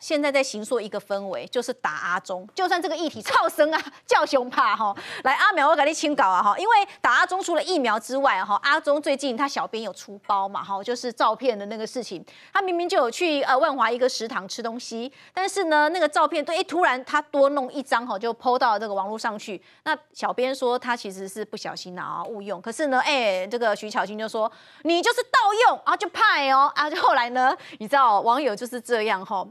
现在在行说一个氛围，就是打阿中，就算这个议题超生啊，叫熊怕哈。来阿苗，我给你清稿啊哈，因为打阿中除了疫苗之外哈，阿中最近他小编有出包嘛哈，就是照片的那个事情，他明明就有去呃万华一个食堂吃东西，但是呢那个照片对，突然他多弄一张哈，就 p 到这个网络上去。那小编说他其实是不小心啊误用，可是呢哎这个徐巧清就说你就是盗用，啊就派哦，啊就后来呢，你知道网友就是这样哈。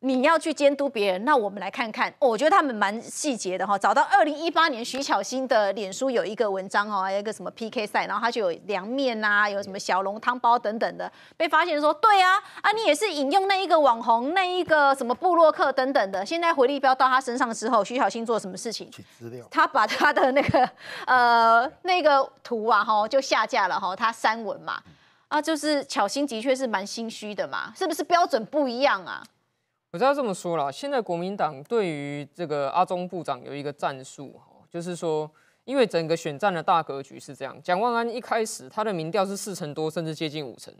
你要去监督别人，那我们来看看。我觉得他们蛮细节的哈，找到二零一八年徐巧芯的脸书有一个文章哈，有一个什么 PK 赛，然后他就有凉面呐，有什么小笼汤包等等的，被发现说对啊，啊你也是引用那一个网红那一个什么布洛克等等的。现在回力标到他身上之后，徐巧芯做什么事情？取资料，他把他的那个呃那个图啊哈就下架了哈，他删文嘛啊，就是巧芯的确是蛮心虚的嘛，是不是标准不一样啊？我道这么说啦，现在国民党对于这个阿中部长有一个战术，哈，就是说，因为整个选战的大格局是这样，蒋万安一开始他的民调是四成多，甚至接近五成，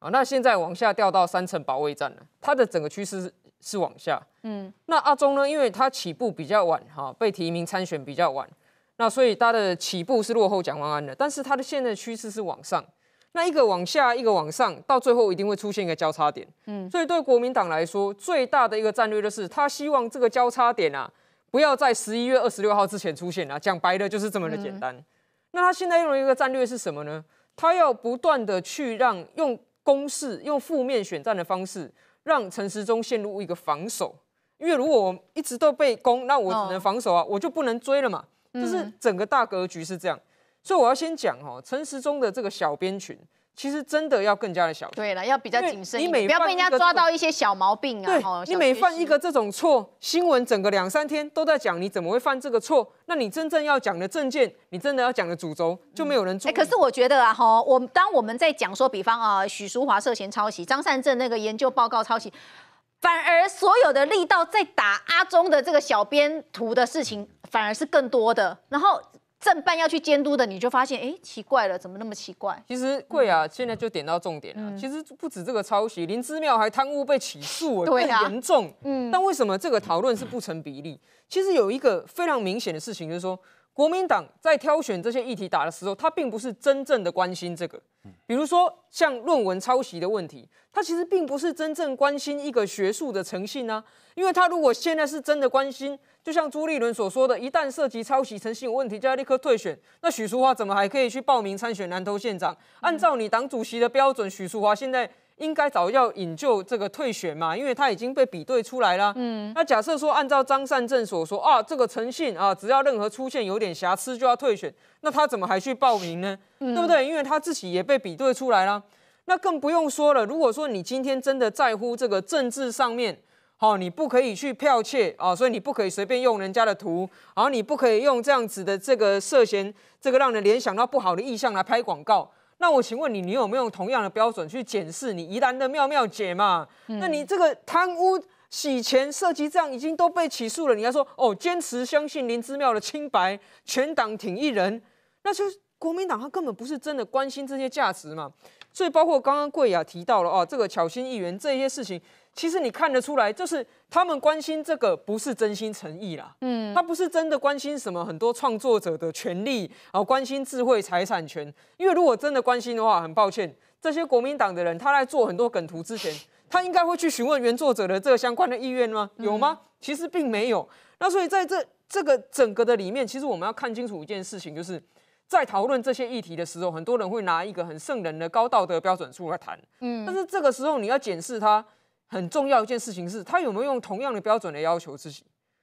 啊，那现在往下掉到三成，保卫战了，他的整个趋势是往下，嗯，那阿中呢，因为他起步比较晚，哈，被提名参选比较晚，那所以他的起步是落后蒋万安的，但是他的现在趋势是往上。那一个往下一个往上，到最后一定会出现一个交叉点。嗯，所以对国民党来说，最大的一个战略就是他希望这个交叉点啊，不要在十一月二十六号之前出现啊。讲白了就是这么的简单。那他现在用了一个战略是什么呢？他要不断的去让用攻势、用负面选战的方式，让陈时中陷入一个防守。因为如果我一直都被攻，那我只能防守啊，我就不能追了嘛。就是整个大格局是这样。所以我要先讲哦，陈时中的这个小编群，其实真的要更加的小心。对了，要比较谨慎你每不要被人家抓到一些小毛病啊。对，你每犯一个这种错，新闻整个两三天都在讲你怎么会犯这个错，那你真正要讲的证件，你真的要讲的主轴就没有人做。哎，可是我觉得啊，哈，我们当我们在讲说，比方啊，许淑华涉嫌抄袭，张善政那个研究报告抄袭，反而所有的力道在打阿中的这个小编图的事情，反而是更多的，然后。政办要去监督的，你就发现，哎，奇怪了，怎么那么奇怪？其实贵啊，现在就点到重点了。其实不止这个抄袭，林芝庙还贪污被起诉，对啊，严重。嗯，但为什么这个讨论是不成比例？其实有一个非常明显的事情，就是说国民党在挑选这些议题打的时候，他并不是真正的关心这个。比如说像论文抄袭的问题，他其实并不是真正关心一个学术的诚信啊，因为他如果现在是真的关心。就像朱立伦所说的，一旦涉及抄袭，诚信有问题就要立刻退选。那许淑华怎么还可以去报名参选南投县长？按照你党主席的标准，许淑华现在应该早要引咎这个退选嘛，因为她已经被比对出来了。嗯，那假设说按照张善政所说啊，这个诚信啊，只要任何出现有点瑕疵就要退选，那他怎么还去报名呢？对不对？因为他自己也被比对出来了。那更不用说了，如果说你今天真的在乎这个政治上面。好，你不可以去剽窃啊，所以你不可以随便用人家的图，然后你不可以用这样子的这个涉嫌这个让人联想到不好的意向来拍广告。那我请问你，你有没有用同样的标准去检视你宜兰的妙妙姐嘛？那你这个贪污洗钱涉及样已经都被起诉了，你还说哦，坚持相信林之妙的清白，全党挺一人，那就是国民党他根本不是真的关心这些价值嘛。所以包括刚刚贵雅提到了哦，这个巧心议员这些事情。其实你看得出来，就是他们关心这个不是真心诚意啦。嗯，他不是真的关心什么很多创作者的权利，然后关心智慧财产权。因为如果真的关心的话，很抱歉，这些国民党的人他在做很多梗图之前，他应该会去询问原作者的这个相关的意愿吗？有吗？其实并没有。那所以在这这个整个的里面，其实我们要看清楚一件事情，就是在讨论这些议题的时候，很多人会拿一个很圣人的高道德标准出来谈。嗯，但是这个时候你要检视他。很重要一件事情是，他有没有用同样的标准来要求自己？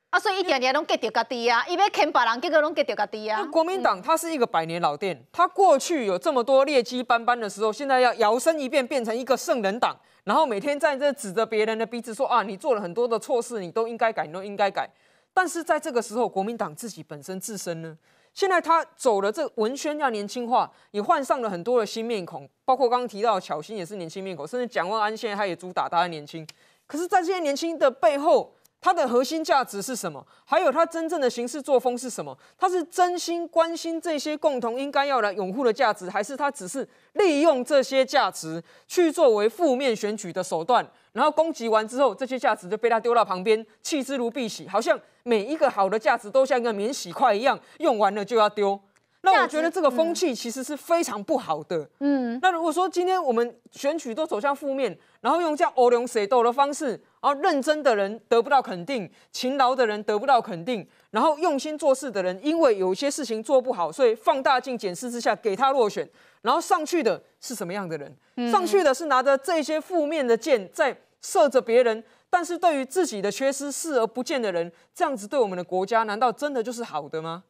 啊，所以一点点拢改掉家己啊，伊要坑别人，结果拢改掉家己啊。国民党它是一个百年老店，它过去有这么多劣迹斑斑的时候，现在要摇身一变变成一个圣人党，然后每天在这指着别人的鼻子说啊，你做了很多的错事，你都应该改，你都应该改。但是在这个时候，国民党自己本身自身呢？现在他走了，这文宣要年轻化，你换上了很多的新面孔，包括刚刚提到巧心也是年轻面孔，甚至蒋万安现在他也主打他的年轻。可是，在这些年轻的背后，他的核心价值是什么？还有他真正的行事作风是什么？他是真心关心这些共同应该要来拥护的价值，还是他只是利用这些价值去作为负面选举的手段？然后攻击完之后，这些价值就被他丢到旁边，弃之如敝屣，好像每一个好的价值都像一个免洗筷一样，用完了就要丢。那我觉得这个风气其实是非常不好的。嗯，那如果说今天我们选举都走向负面，然后用这样恶龙谁斗的方式，然后认真的人得不到肯定，勤劳的人得不到肯定，然后用心做事的人，因为有些事情做不好，所以放大镜检视之下给他落选，然后上去的是什么样的人？上去的是拿着这些负面的箭在射着别人，但是对于自己的缺失视而不见的人，这样子对我们的国家，难道真的就是好的吗？